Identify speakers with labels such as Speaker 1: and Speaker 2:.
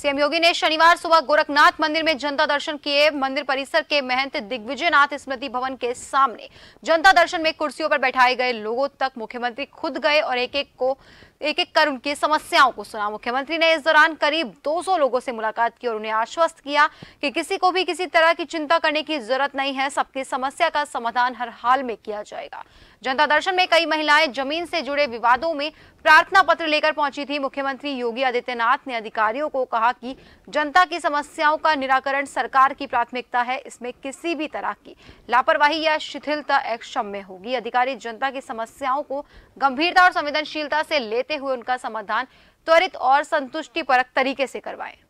Speaker 1: CM योगी ने शनिवार सुबह गोरखनाथ मंदिर में जनता दर्शन किए मंदिर परिसर के महंत दिग्विजयनाथ स्मृति भवन के सामने जनता दर्शन में कुर्सियों पर बैठाए गए लोगों तक मुख्यमंत्री खुद गए और एक एक को एक एक कर उनकी समस्याओं को सुना मुख्यमंत्री ने इस दौरान करीब 200 लोगों से मुलाकात की और उन्हें आश्वस्त किया कि किसी को भी किसी तरह की चिंता करने की जरूरत नहीं है सबकी समस्या का समाधान हर हाल में किया जाएगा जनता दर्शन में कई महिलाएं जमीन से जुड़े विवादों में प्रार्थना पत्र लेकर पहुंची थी मुख्यमंत्री योगी आदित्यनाथ ने अधिकारियों को कहा कि जनता की समस्याओं का निराकरण सरकार की प्राथमिकता है इसमें किसी भी तरह की लापरवाही या शिथिलता एक में होगी अधिकारी जनता की समस्याओं को गंभीरता और संवेदनशीलता से लेते लेते हुए उनका समाधान त्वरित और संतुष्टिपरक तरीके से करवाएं